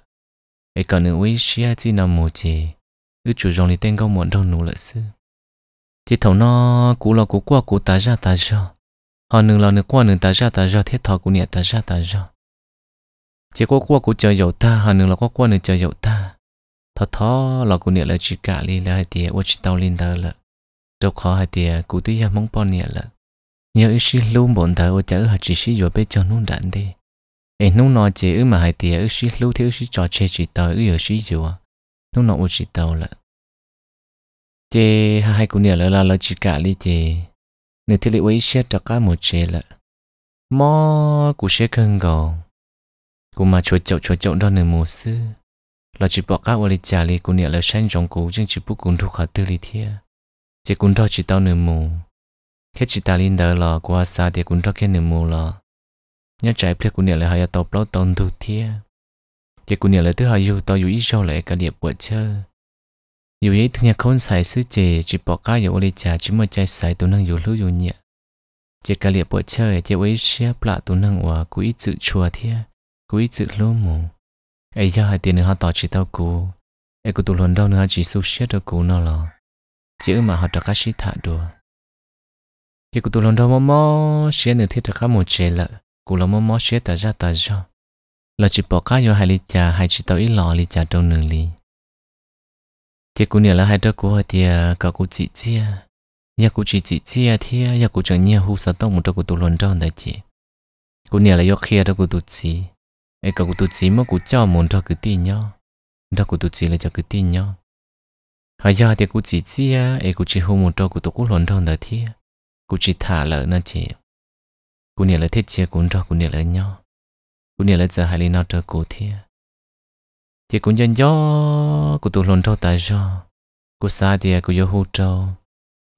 ai còn nữa với xia chỉ nằm một chế cứ chủ dòng thì tên câu muốn đâu nụ lợ sư thì thầu nó cũng là cũ qua cũ ta ra ta ra họ nương là nương qua nương ta ra ta ra thế thọ của nhẹ ta ra ta ra chỉ có qua cũ chờ dầu ta họ nương là qua qua nương chờ dầu ta thọ thọ là của nhẹ là chỉ cả li là hai tia qua chỉ tàu lên ta lợ đâu khó hai tia cũ tuy ya mong pon nhẹ lợ nhớ ý sĩ luôn bọn ta ở chở hạt chỉ sĩ vừa bên cho nung đạn đi ê nung nó chế ư mà hai tiền ư xí lưu thì ư xí trò chơi chỉ tờ ư ở xí dù à nung u ư chỉ tàu là chế hai cũng nhớ là là là chỉ cả lý chế nếu thì lý ấy xe cho cả một chế là mò cũng xe cần gò cũng mà chuột chậu chuột chậu đó nửa mùa sư, là chỉ bỏ cả lý trả lý cũng nhớ là sang trong cũ nhưng chỉ bút cùng thuộc khả tư lý thiệt chế cũng đó chỉ tao nửa mùa thế chỉ ta linh đỡ là qua xa thì cũng đó cái nửa mùa là nhớ trái ple của nè là hay tàu plau tàu thu thia chỉ của nè là thứ hay yêu tàu yêu ít sau lại cả địa bộ chơi yêu ấy thứ nhà không xài sứ chè chỉ bỏ cá yêu lấy trà chỉ mà chạy xài tụ năng yêu lưu yêu nhẹ chỉ cả điệp bữa chơi chỉ ấy xe plạ tụ năng hòa của ít sự chùa thia của ít sự lô mù ấy giờ hai tiền nữa họ tỏ chỉ tàu cũ ấy của tụ lần đâu nữa chỉ su xe đâu cũ nó lo chỉ mà họ đặt cái sĩ thả đùa chỉ của tụ lần đâu mà mò xe nữa thiết đặt cái một chè lợ cụ là mò mò xé ta ra ta ra là chỉ bỏ cá vô hai ly trà hai chỉ tao ít lò ly trà trong nửa ly thì cụ nhà là hai đứa cụ thì à, cả cụ chị chia nhà cụ chị chị chia thì à, nhà cụ chẳng nhà hú sao tông một đứa cụ tụ luận trong đại chị cụ nhà là do kia đứa cụ tụ chị ấy cả cụ tụ chị mà cụ cho muốn cho cứ tin nhau đứa cụ tụ chị là cho cứ tin nhau hay giờ thì cụ chị chia ấy cụ chỉ hú một đứa cụ tụ luận trong đại thì cụ chỉ thả lỡ nó chị cú nhẹ lại thiết chia cú cho cú nhẹ lại nhau cú nhẹ lại giờ hai linh nó trở cú thiệt thì cú nhân gió của tụ lồn trâu tại do cú xa thì cú vô hú trâu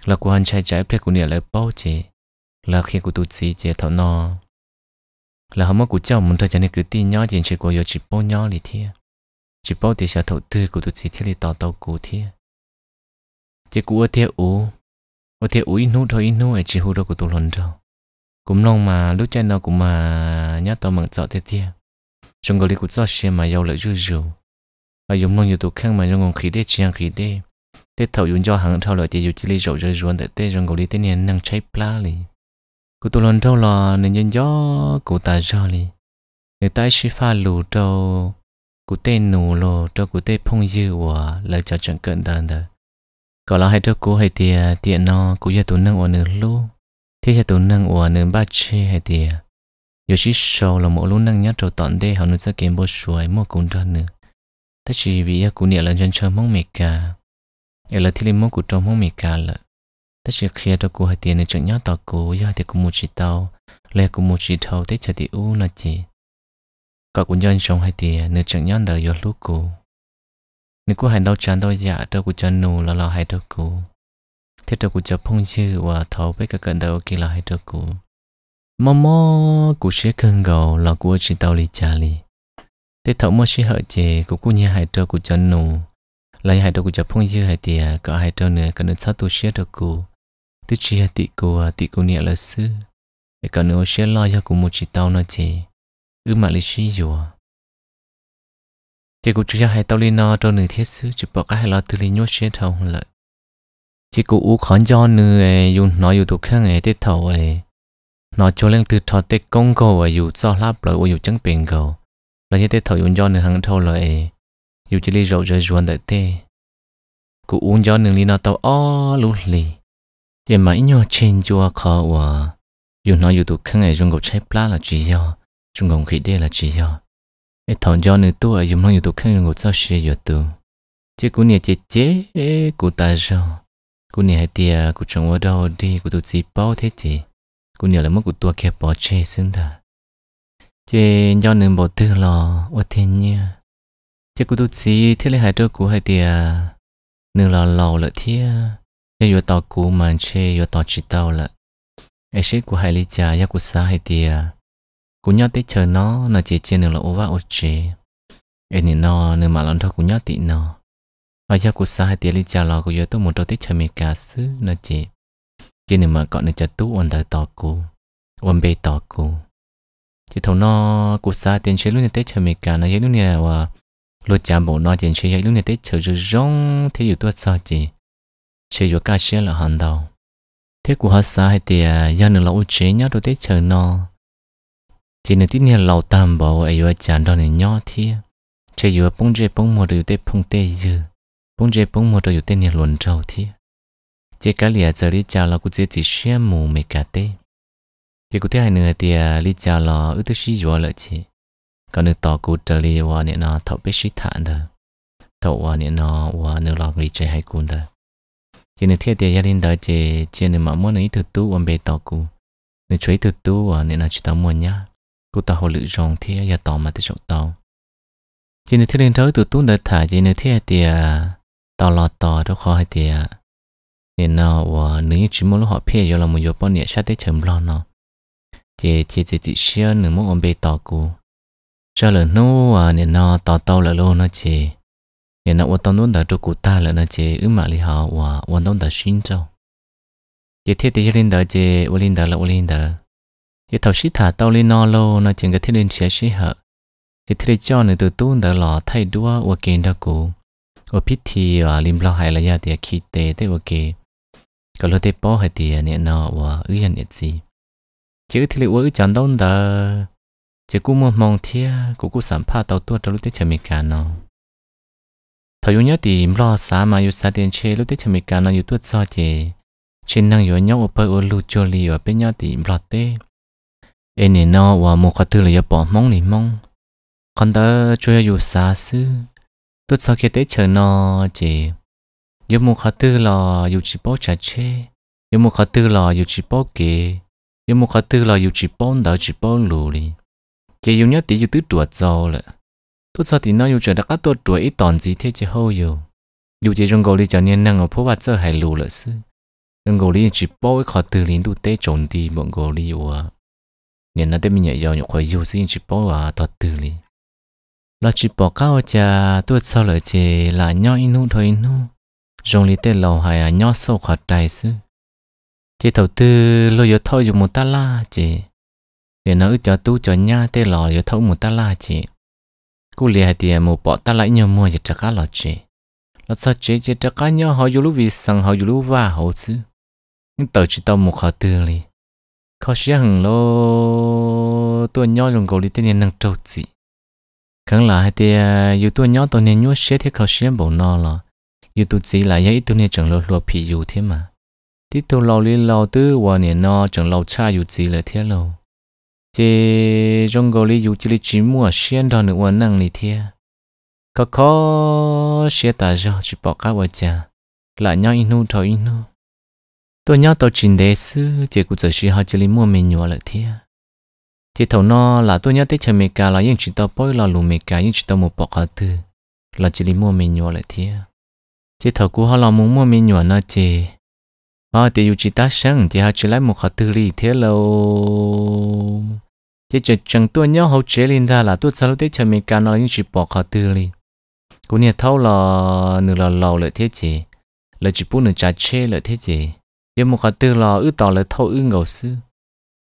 là cú hành chạy trái phép cú nhẹ lại bao chị là khi cú tụ chỉ chị thọ nó là hôm cú cháu muốn cho cho nên cứ tin nhau thì chỉ có vô chỉ bao nhau lì thiệt chỉ bao thì sẽ thọ tư cú tụ chỉ thì lại tao tao cú thiệt chỉ cú ở thiệt ú ở thiệt ú ít nút thôi ít nút chỉ hú đâu của tụ lồn trâu cũng nông mà lúc chơi nó cũng mà nhớ tao mặn sợ thế thế trong cái cũng sống xe mà giàu lợi dữ dữ và dùng nông nhiều tụ khăn mà dùng khí đế chiang khí đế thế thầu dùng cho hàng thầu lợi chỉ dùng chỉ lấy dầu rơi ruộng để thế trong cái tên này năng cháy pla li cụ tụ lần thầu lò nên nhân gió cụ ta gió li người ta sẽ pha lù cho cụ tên nụ lô cho cụ tên phong dư và lợi cho chẳng cận đàn đó còn là hai trâu cụ hay tiền tiền nó cũng giờ tụ năng ổn nữa luôn thế hệ tổ năng của nền ba chế hệ thì giờ à? chỉ sâu là một lúc năng nhát trâu tận đây họ nuôi ra kiếm bố suối mua cũng ra nữa thế chỉ vì cụ niệm là chân chơi mong mệt cả ở là thi lên mong cụ trong mong mệt cả là thế chỉ khi đó cụ hệ tiền này chẳng nhát tao cụ giờ thì cụ mua chỉ tàu, lấy cụ mua chỉ thâu thế chờ tiêu u là gì cả cụ dân sống hệ tiền à, nên chẳng nhát đời giờ lúc cụ nếu cụ hành đau chán đau dạ đâu cụ chân nụ là lo hay đâu cụ thế trâu của cho phong chư và thấu với cả cận đầu kia là hai trâu cũ, mò mò của sẽ cần gầu là của chỉ tàu lì trà lì thế thấu mò sẽ hợi chế của cô nhà hai trâu của cho nụ lấy hai trâu của cho phong chư hai tìa có hai trâu nữa cần được sao tu sẽ được cũ, tu chỉ hai tị của à, tị của nhẹ là sư để cần nữa sẽ lo cho của một chỉ tàu nó chè ư mà lì sĩ dùa thì cũng chú ý hai tàu lên nó trâu nửa thiết sư chụp bỏ cái hai lo từ lên nhốt xe thầu lợi chỉ cụ u khó do nữ ấy dù nó dù tụ khang ấy tết thầu ấy nó cho lên từ thọ tết công cầu ấy dù do lắp rồi u dù chẳng bình cầu là như tết thầu dù do nữ hàng thâu lời, ấy dù chỉ li rậu rồi ruộng đại tê cụ u do nữ li nó tàu o lú lì vậy mà ít nhỏ trên chùa khó ủa dù nó dù tụ khang ấy dùng gỗ chép lá là chỉ do dùng gồng khí đê là chỉ do ấy thầu do nữ tuổi ấy dùng nó dù tụ khang dùng gỗ sao xì dù tu chỉ cụ nhà chế chế cụ ta rồi กูเนี่ยเตียกูจงว่าดาวดีกูตัวจีเป้าเท่จีกูเนี่ยแล้วมันกูตัวแค่ปอเชซึ่งเถอะเจย้อนหนึ่งบทตื้อรอว่าเทเนี่ยเจกูตัวจีที่เลยหายตัวกูให้เตียหนึ่งรอเราละเทียยังอยู่ต่อกูมันเชอยู่ต่อจิตเตาละไอเชกูหายลิจายากูซาให้เตียกูยอดติเชิญเนาะน่ะเจเจหนึ่งเราว่าโอเจไอเนี่ยนอหนึ่งมาหลังเท่ากูยอดติเนาะ ở nhà của xã hai tiếng lên chào lò của giờ tôi muốn trâu tết chả mình cả xứ nó chị chỉ nên mà gọi nên cho tú ổn đời tỏ cô ổn bê tỏ cô chỉ thấu nó của xã tiền chế lúc này tết chả mình cả nó giờ lúc này là lúc chả bộ nó tiền chế lúc này tết chả rồi rong thế nhiều tuốt sao chị chế rồi cả xe là hàng đầu thế của họ xã hai tiếng giờ nên là ưu chế nhá rồi tết chả nó chỉ nên tin nhiên lâu tạm bảo ấy rồi chả đó này nhỏ thì chế rồi bông chế bông mồi rồi tết bông tê dừa bông chế bông một đầu tên nhà luận trâu thì chế cá lìa giờ đi chào là cũng chế chỉ xem mù mấy cả tê thì cũng thế hai nửa thì đi chào là ước thứ sáu rồi lại chị còn nửa tỏ cũng trở đi và nè nó thọ biết sĩ thản đó thọ và nè nó và nửa lọ người chơi hai cuốn đó chỉ nửa thiết địa gia đình đó chỉ chế nửa mà muốn nửa thứ tu và bề tỏ cũng nửa chuối thứ tu và nè nó chỉ tao muốn nhá cụ ta hồ lựu rong thì giờ tỏ mà thì sổ tao chỉ nửa thiết lên tới từ tu đợt thả chỉ nửa thiết địa ตลอดต่อทุกข้อให้เตียเนี่ยเนาะว่านึ่งชิมลูกหอเพียอยู่เราหมดยปอนเนี่ยชาติเฉิมรอนเนาะเจเจเจจิเชื่อหนึ่งมุกอมเบต่อกูเชื่อเลยนู้ว่าเนี่ยเนาะต่อเต่าละโลนะเจเนี่ยนะว่าตอนนู้นแต่ดูกูตาเลยนะเจอึมาลิฮาว่าวันนู้นแต่ชินเจ้าเจเทติลินเดเจวลินเดละวลินเดเจทอชิถาเต่าลินอโลนะจึงกะที่เล่นเชียชิเหอะเจเทติจ้อหนึ่งตัวตู้นแต่หล่อไทยด้วยว่าเกณฑ์ดากูโอพิธีว่าริมเราหายระยะเตียคีเตเตโอเคก็เลยเตป้อหายเตียเนี่ยนาว่าเอ้ยเนี่ยซีเจอที่เลว่าจันต้องเดาเจากูมองมองเทียกูกูสัมภาษณ์ตัวตัวตลุเตชมิการนาะทายุญาตีมรอสามาอยู่สาเดียนเชลุเตชมิการนอะอยู่ตัวซอเจเช่นนางอยู่เนาะอุปโอลูโจลีว่าเป็นอาตีมรอเตเอเนนาว่าโมคาตือเลยปอมองนิมองคนเด์ช่วยอยู่สาซื้อ tôi sau khi tới chờ nó chỉ dù một khó tư là yêu chỉ bao trả chê dù một khó tư là yêu chỉ bao kì dù một khó tư là yêu chỉ bao đỡ chỉ bao lù đi chỉ yêu nhất tí yêu tứ tuổi giàu lại, tôi sau thì nó yêu chờ đã cắt tôi tuổi ít tòn gì thế chứ hâu dù yêu chỉ trong gầu đi cho nên năng ở phố bát giờ hải lù lệ sư trong gầu đi chỉ bao khó tư liên tụ tế trộn đi bọn gầu đi ủa nên nó tới mình nhảy vào nhục khỏi yêu xin chỉ bao à thật tư lính là chỉ bỏ cao cha tôi sau lời chỉ là nhau inu thôi inu rong lý tên lầu hay à nhau sâu khỏi trái sư chỉ đầu tư lo yếu thôi dùng một ta la chỉ để nó cho tu cho nha tên lò yếu thâu một ta la chỉ cú lìa hay tiền một bỏ ta lại nhiều mua để trả cá lò chỉ lọt sao chỉ chỉ trả cá nhỏ họ dùng lúc vì sang họ dùng lúc và họ sư nhưng tàu chỉ tàu một khó tư li khó xí hằng lo tôi nhau dùng cầu lý tên năng trâu chỉ khẳng là hai tia youtube à, nhỏ tôi nên nhớ share thiết khẩu share bộ nó là youtube chỉ là vậy tôi nên chẳng lo lo phi youtube thế mà tí tôi lo li lo tư và nên nó chẳng lo cha youtube chỉ là thế lâu chỉ trong cái lý youtube chỉ chỉ mua share đó nữa và năng li thế có có share ta cho chỉ bỏ cả vợ cha là nhau inu thôi inu tôi nhớ tôi chỉ để sư chỉ cũng chỉ họ chỉ li mua mình nhỏ là thế thì thầu nó là tôi nhớ tới chơi mì cà là những chỉ tao bôi là lùm mì cà những chỉ tao một bọc hạt tư là chỉ đi mua mì nhỏ lại thế chỉ thầu cũ họ là muốn mua mì nhỏ nó chỉ à thì dù chỉ ta sáng thì họ chỉ lấy một hạt tư lì thế lâu chỉ chỉ chẳng tôi nhớ hậu chế lên ra là tôi sao tới chơi mì cà nó là chỉ bọc hạt tư lì cũ nhà thâu là nửa là lâu lại thế chỉ là chỉ bún nửa trái chê lại thế chỉ nhưng một hạt tư là ư tỏ là thâu ư ngầu xưa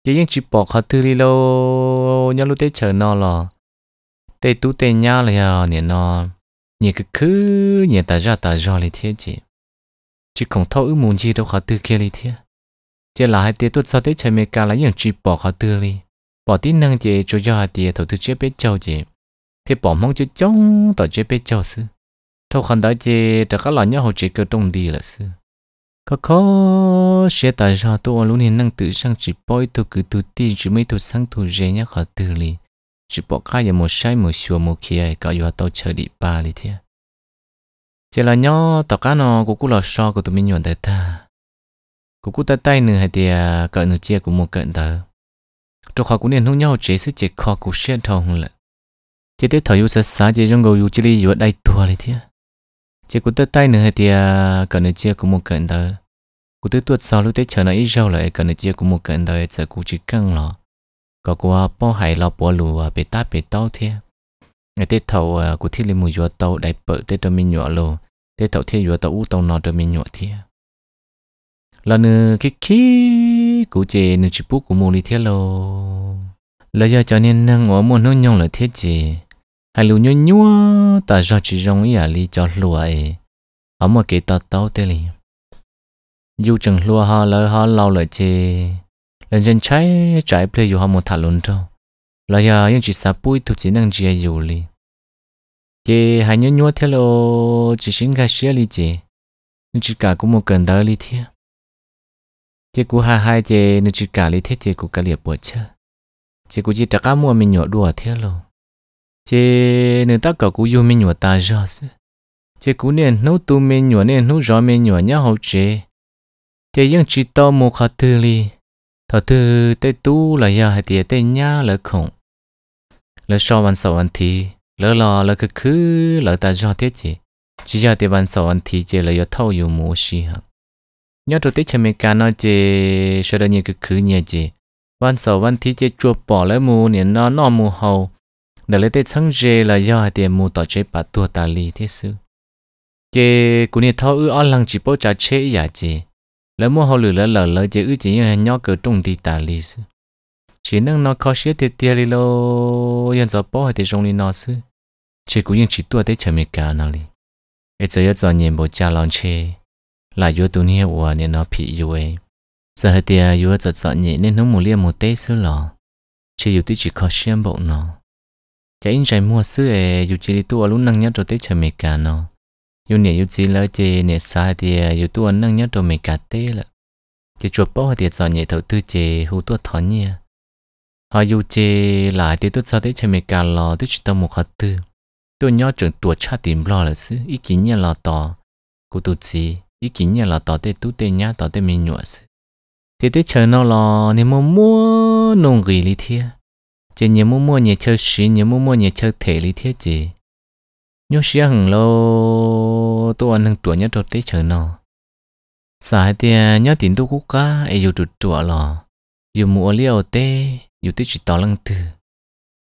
chỉ những chỉ bỏ khó thư đi lâu nhau lúc tết chờ nó lò tê tú tê nhau là nhỉ nó nhỉ cứ cứ nhỉ ta ra ta ra lấy thế chứ chỉ còn thấu ước muốn gì đâu khó thư kia lấy thế chỉ là hai tết tuốt sau tết chờ mẹ cả là những chỉ bỏ khó thư đi bỏ tí năng chị cho cho hai tết thầu thứ chế biết châu chị thì bỏ mong chứ chống tỏ chế biết châu sư thâu khăn đó chị đã có là nhau hồ chế cơ trong đi là sư có khó sẽ tại sao tôi luôn hiện năng tự sang chỉ bôi tôi cứ tự tin chỉ mấy tôi sang tôi dễ nhá khó từ li chỉ bỏ cái gì một sai một xua một kia cả yêu tôi chơi đi ba li thế chỉ là nhó tao cá nó của cô là so của tôi mình nhận tại ta của cô ta tay nữa hay thì à, cỡ nửa chia của một cận tờ trong khó cũng nên hôn nhau chế sức chế khó của sẽ thông lại chỉ tế thảo yêu sát sát chế trong gầu yêu chỉ li yêu đây thua li thế chế của ta tay nữa hay thì à, cỡ nửa chia của một cận tờ กูตัวตัวสาวลูกเตชนะอีเจ้าเลยกันเจียกูมุกันได้จะกูจิกังหรอก็กูว่าป้อหายเราปัวลูว่าไปตาไปเต้าเทียไอเตเท่ากูที่ลิมูยัวเต้าได้เปิดเตตมีหยัวโลเตเท่าเทียยัวเต้าอู้เต้านอนเตมีหยัวเทียแล้วเนื้อคิกคิกูเจนึกชิบุกูมูลิเทียโลแล้วยาจอนี่นั่งหัวมันนุ่งยองเลยเทียเจฮัลโหลยัวยัวแต่จอจีจงอีอะไรจอหลัวเอเอามาเกตเต้าเตลี่ dù chẳng lúa họ lỡ họ lâu lời chê lần chân trái trái ple dù họ một thả lún trâu là ya những chỉ sạp bụi thuộc chỉ năng chia dù li chê hai nhớ nhua theo, lo chỉ xin cái xe li chê nhưng chỉ cả cũng một cần đỡ li thế chê cú hai hai chê nhưng chỉ cả li thế chê cú cả liệt bữa chơi chê cú chỉ tất cả mua mình nhọ đùa theo, lo chê nên tất cả cú yêu mình nhọ ta rồi chê cú nên nấu tu mình nhọ nên nấu gió mình nhọ nhau chê thế nhưng chỉ to một khát thư li thọ thư tê tu là ya hay tiệt tê nhá là khủng là so văn sầu văn thì lỡ lò lỡ cứ cứ lỡ ta do thế chỉ chỉ do tiệt văn sầu văn thì chỉ là do thâu yêu mua si hả nhớ đầu tiết chém cá nó chỉ sợ đó nhiều cứ cứ nhớ chỉ văn sầu văn thì chỉ chuột bỏ lấy mù nên nó nó mù hầu để lấy tê sáng dê là do hai tiệt mù tỏ chế bà tua ta li thế sư chỉ cũng như thâu ư ăn lăng chỉ bố cha chế ya chỉ lỡ mua hồ lửa lỡ lỡ lỡ chỉ ư chỉ như nhỏ cỡ trung thì tả lý sư chỉ năng nó khó xế thì tia lý lô yên giờ bỏ thì rong lý nó sư chỉ cũng yên chỉ tua tới chờ mẹ cả nào lý ấy giờ yếu giờ nhìn bộ cha lon chê là yếu tu ni của nên nó bị yếu ấy giờ hết tia yếu giờ giờ nhìn nên nó mù lia một tê sư lò chỉ yếu tí chỉ khó xế bộ nó chỉ in chạy mua sư ấy yếu chỉ tu ở lúc năng nhất rồi tới chờ mẹ cả nó ยูเนี่ยยูจีแล้วเจเนี่ยสายเดียยูตัวนั่งเนี่ยตัวไม่กัดเต้ละจะจวบป้อเดียสอนเนี่ยเท่าตื้อเจหูตัวถอนเนี่ยหายูเจหลายเดียตัวสายเดียใช้ไม่การรอตัวชิตมุขัดตื้อตัวเนี่ยจนตัวชาติมรอเลยซึอีกินเนี่ยรอต่อกูตุจีอีกินเนี่ยรอต่อเตตู้เตเนี่ยต่อเตมีหนวดซึเตเตเชิญนอรอเนี่ยมัวมัวนงกีลิเทียเจเนี่ยมัวมัวเนี่ยเชิญสีเนี่ยมัวมัวเนี่ยเชิญเทลิเทียเจ À à nhớ xia hằng lô tôi ăn hằng tuổi nhớ trâu tết chờ nó sai tiền nhớ tiền tu cũng cá ai dù trụt trụa lò dù mua liều tê dù tích chỉ tỏ lăng tử,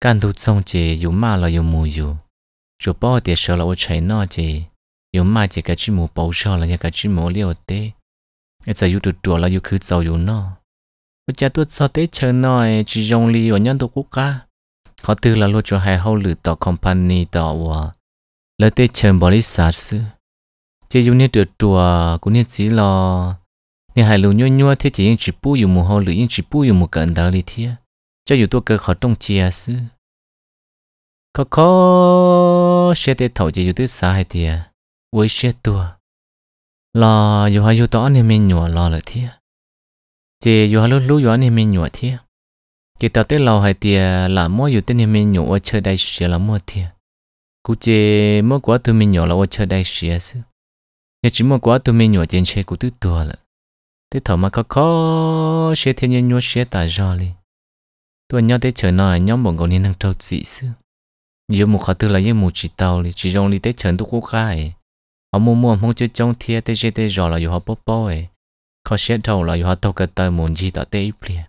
can thu xong chế, dù mà lo, dù mù dù rồi bao tiền sợ là ô chạy nó chè dù mà chè cái chỉ mua bao sợ là nhà cái chỉ mua liều tê ai giờ dù trụt trụa là dù cứ giàu dù nó bây giờ tôi sợ tết chờ nó chỉ dùng liều nhớ tôi cũng cá có tư là lô cho hai hậu lử tỏ company tỏ và là tê chèm bỏ lý xả sư chế dù nè trượt trùa cũng nè chỉ lo nè hai lưu nhua nhua thế chỉ yên chỉ bu dù mù hồ lử yên chỉ bu dù mù cận đào lý thia cho dù tôi cơ khó trong à sư khó khó sẽ tê thầu chế dù tê xả hai thia với xe tua lo dù hai dù tỏ nè mình nhua lo là thia chế dù hai lúc lúc dù nè mình nhua thia chế tao tê lo hai thia là mua dù tê nè mình nhua chơi đại sẽ là mua thia cú chế mơ quá thứ mình nhỏ là ở chơi đại xìa sư, nhà chỉ mơ quá thứ mình nhỏ trên xe cú tứ tua là thế thở mà có khó xe thiên nhiên nhua xe tài do li tôi nhớ thế chờ nói nhóm bọn cậu nên đang trâu dị sư, nhiều một khó tư là những một chỉ tàu li chỉ trong li thế chờ tôi cố khai họ mua mua không chơi trong thiê thế chơi thế rõ là họ bóp bóp ấy khó xe thầu là họ tàu cái tay muốn gì đó thế ít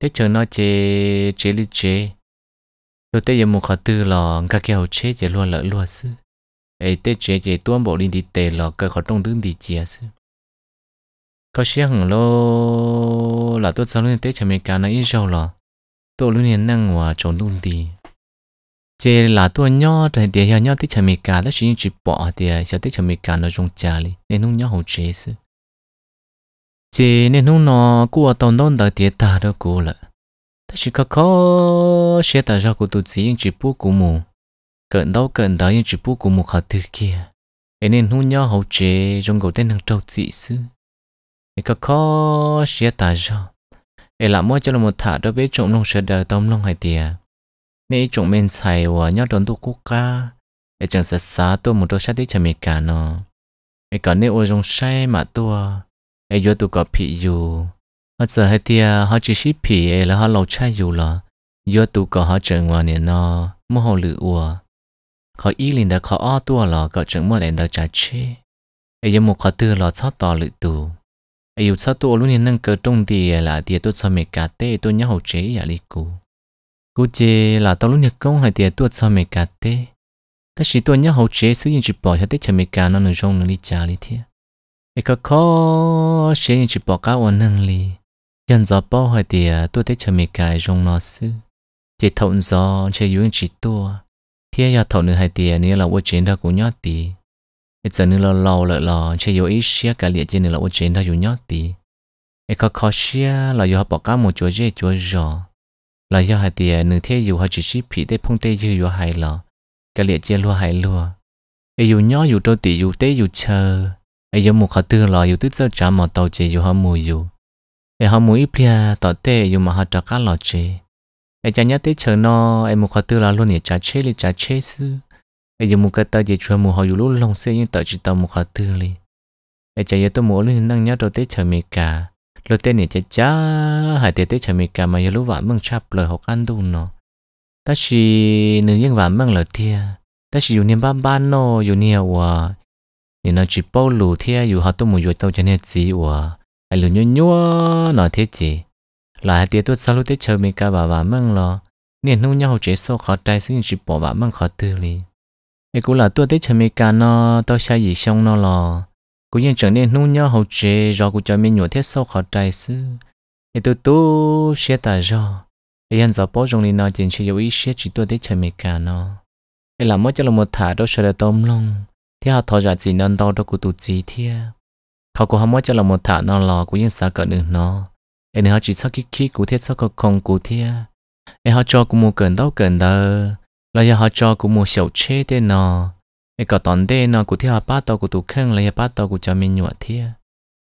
thế chờ nói chế chế li chế rồi tê giờ một khó tư là các kiểu hậu chế chỉ luôn lỡ luôn sư ấy tê chế chỉ tuôn bộ linh thì tề là cái khó trong tương thì chia sư có xe hàng lô là tôi sau lưng tê chả cả nó ít sâu là tôi luôn hiện năng hòa trốn tương thì chế là tôi nhỏ thì tê hiện nhỏ tê chả cả đó chỉ những chỉ bỏ thì tê à, cho tê chả cả nó trong trà đi nên nó nhỏ hậu chế sư chế nên không nó cua tao non đợi tê ta đó cua lại ta chỉ có có xe ta ra của tụi chỉ chỉ bố của mù cận đâu cận đó những chỉ bố của mù khá thứ kia ấy nên hôn nhau hậu chế trong gấu tên hàng trâu dị sư ấy có có xe ta ra ấy là mỗi cho là một thả đó biết trộm lòng sợ đời tôm lòng hay tiề nên trộm men xài và nhau đón tụ quốc ca ấy chẳng sợ xá tôi một đôi sát đi chẳng mệt cả nó ấy còn nếu ôi trong say mà tôi ấy vô tụ có phi dù họ giờ hay thì họ chỉ ship pì là họ lâu chai dù là do tụ có họ chờ ngoài nè nó mua hồ lự ua họ ý liền đã họ o tua là có chờ mua đến đã trái chi ấy giờ một họ tư là chót to lự tụ ấy giờ chót tụ luôn nè nâng cờ trong thì là thì tôi cho mẹ cà tê tôi nhau hậu chế à lý cụ cụ chế là tao lúc nhật công hay thì tôi cho mẹ cà tê ta chỉ tôi nhau hậu chế sử dụng chỉ bỏ cho tết cho mẹ cà nó nâng rong nâng đi trả lý thiệt ấy có khó sử dụng chỉ bỏ cá ổn nâng lý hiện giờ bao hồi thì tôi thấy chờ mì cài rong nó sư chỉ thọn gió chơi yếu chỉ tua thế giờ thọn nữa hay thì nữa là ô chiến đó cũng nhót tì bây giờ nữa là lâu lợ là chơi yếu ít xia cả liệt trên nữa là ô chiến đó cũng nhót tì ấy có khó xia là do bỏ cả một chỗ dễ chỗ gió là do hai tiền nửa thế yếu họ chỉ ship phí tê phong tê dư yếu hai lọ cái liệt trên luôn hai lúa ấy dù nhỏ dù đôi tì dù tê dù chờ ấy dù một khó tư lọ dù tức giờ trả mỏ tàu chơi dù họ mùi dù ai họ muốn ít bia tỏ tệ dùng mà họ cho cá lọ chế ai cha nhớ tới chờ nó em muốn có tư là luôn nhớ cha chế li cha chế sư ai dùng muốn cái tờ gì chuyện muốn họ dù lúc lòng xe nhưng tờ chỉ tao muốn có tư li ai cha nhớ tôi muốn luôn năng nhớ đầu tới chờ mì cả lúc tên nhớ cha cha hãy tới chờ mì cả mà nhớ lúc vợ mừng chắp lời học ăn đun nó ta chỉ nữ nhân vợ mừng lời thia ta chỉ dù niềm ban ban nó dù nhiều à nên nó chỉ bao lù thia dù họ tôi muốn dù tao cho nên gì à ai lùn nhua nhua nó thế chỉ là hai tiệt tuốt sau lúc tết chơi mình cả bà bà măng lo nên nung nhau chế số khó trai xin chỉ bỏ bà măng khó tư li ai cũng là tuốt tết chơi mình cả nó tao sai gì xong nó lo cũng như chẳng nên nung nhau hậu chế do cũng cho mình nhua thiết số khó trai sư ai tôi tu sẽ ta do ai anh giờ bỏ trong li nó chỉ chỉ yêu ý sẽ chỉ tuốt tết chơi mình cả nó ai làm mất cho là một thả đó sợ là tôm long thì họ thọ giả chỉ nên đau đó cũng tụt gì thiệt họ cũng không muốn cho là một thả nó lò của những xã cỡ nữa nó em họ chỉ sao kí kí cụ thiết sao có không cụ thiết em họ cho cô một gần đâu gần đâu là giờ họ cho cô một sầu chế thế nó em có tòn thế nó cụ thiết họ bắt tàu cụ tụ khăn là giờ bắt tàu cụ cho mình nhụa thiết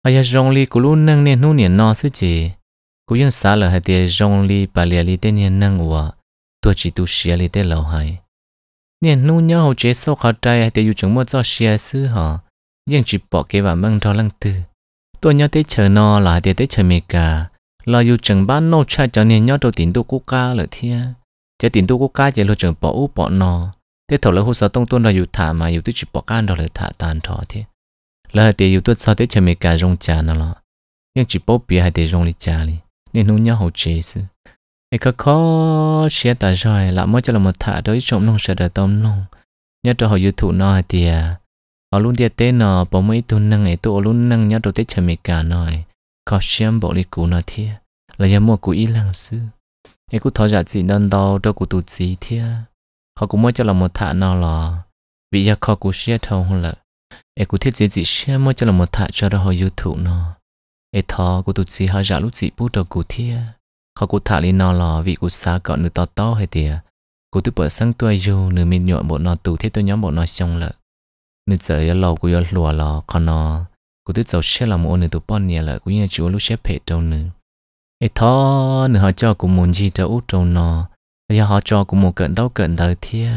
họ giờ rong li cụ luôn nâng nè nu nè nó sư chỉ cô yên xã là hai tiền rong li bà lìa li tên nè nâng ủa tôi chỉ tu sửa li tên lâu hay nè nu nhau chế sau khó trai hai tiền dùng chúng mua cho sửa sư họ nhưng chỉ bỏ cái và măng thọ lăng tư tôi nhớ tới chờ nó là tới chờ mẹ cả là dù chẳng bán nô cha cho nên nhớ đầu tiền tu cố ca là thia chỉ tiền tu cố ca chỉ lo chẳng bỏ u bỏ nó thế thầu là hồ sơ tông tuân là dù thả mà dù tôi chỉ bỏ can đó là thả tàn thọ thế là để dù tôi sao tới chờ mẹ cả rong cha nó là nhưng chỉ bỏ bia hay để rong đi đi nên nó nhớ hậu chế ai có khó sẽ tại rồi là mới cho là một thả đối trộm nông sợ đời tôm nông nhớ cho họ dù thụ nó thì à ở luôn địa tên nó bỏ mấy tu năng ấy e e tu ở luôn năng nhớ đầu tết chờ mệt cả nồi có xem bộ lịch cũ nó thiệt là giờ mua cũ ý lăng sư ấy cũng thọ giả chỉ đơn đâu đâu cũng tu chỉ thiệt họ cũng mới cho là một thạ nào lò vì giờ họ cũng share thâu hơn là ấy cũng thiết chỉ chỉ share mới cho là một thạ cho đó họ youtube nó ấy thọ cũng tu chỉ họ giả lúc chỉ bút đầu cũng thiệt họ cũng thạ lên nó lò vì cũng xa cỡ nửa to to hay tiệt cũng tự bỏ sang tuổi dù nửa mình nhọn bộ nó tù thế tôi nhóm bộ nó xong lợ nên giờ yêu lâu cũng yêu lùa lò con nó cũng tức giờ sẽ làm ôn tụ bọn nhà là cũng như chúa lúc xếp phải đâu nữa ấy thọ nữa họ cho cũng muốn gì đâu đâu nó ấy họ cho cũng một cận đâu cận đời thia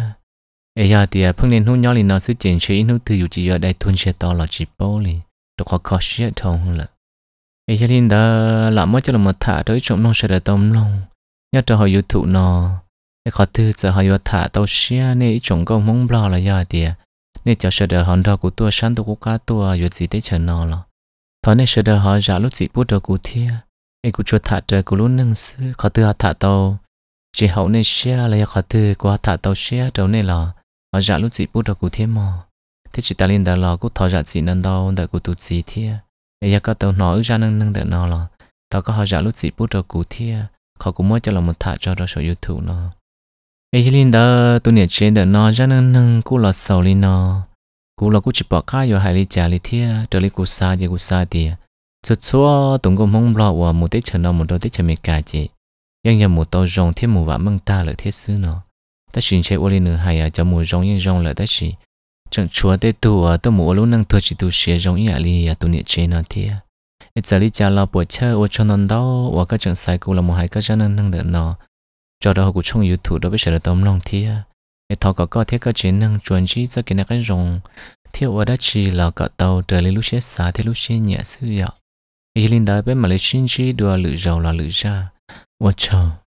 ấy giờ thì phương nên hôn nhau thì nó sẽ chuyển chuyển nó từ dù chỉ ở đây thôn sẽ to là chỉ bao liền đâu có khó sẽ thông là ấy giờ thì đã làm mới cho là một thả đối trọng nó sẽ là tâm lòng nhất cho họ yêu thụ nó ấy khó thứ giờ họ yêu thả tàu xe này chúng có mong bao là giờ thì nên cho sợ đỡ hòn đò của tôi sáng tôi của cá tôi rồi gì tới chờ nó lo thọ nên sợ đỡ họ giả lúc gì bút đỡ của thia ai cũng chuột thả trời của lúc nâng sư khó tư thả tàu chỉ hậu nên xe là khó tư qua thả tàu xe đầu này là họ giả lúc gì bút đỡ của thia mò thế chỉ ta liên đỡ lo của thọ giả gì nâng đầu đỡ của tụt gì thia ai giờ có tàu nó ước ra nâng nâng đỡ nó lo tao có họ giả lúc gì bút đỡ của thia họ cũng mới cho là một thả cho ra sổ youtube nó ấy chỉ linh đó tu niệm chuyện đó nó cho nên nâng cú lọt sầu linh nó cú lọt cú chỉ bỏ cá rồi hải lý trả lý thiệt trở lý cú sa gì cú sa đi chút xua tụng cũng mong lo và một tết chờ nó một đôi tết chờ mình cả chị nhưng nhờ một tàu rồng thêm một vạn măng ta lợi thiết sư nó ta xin chơi ô linh nữa hải à cho mùa rồng nhưng rồng lợi ta chỉ chẳng chúa tê tu à tôi mua lúc năng thua chỉ tu xé rồng ý à lý à tôi nhớ chuyện nó thiệt ít giờ lý trả lo bỏ chơi ô cho nó đó và các chẳng sai cú là một hải các cho nên năng được nó cho đó cũng trong youtube đó bây giờ là tôm lòng thia à, để thọ có có thiết có chế năng chuẩn chỉ cho cái này cái rồng thiếu ở đó chỉ là cả tàu trở lên lúc xe xả thế lúc xe nhẹ sư yếu ý linh đại bên mà lấy xin chỉ đùa lự giàu là lự ra và chờ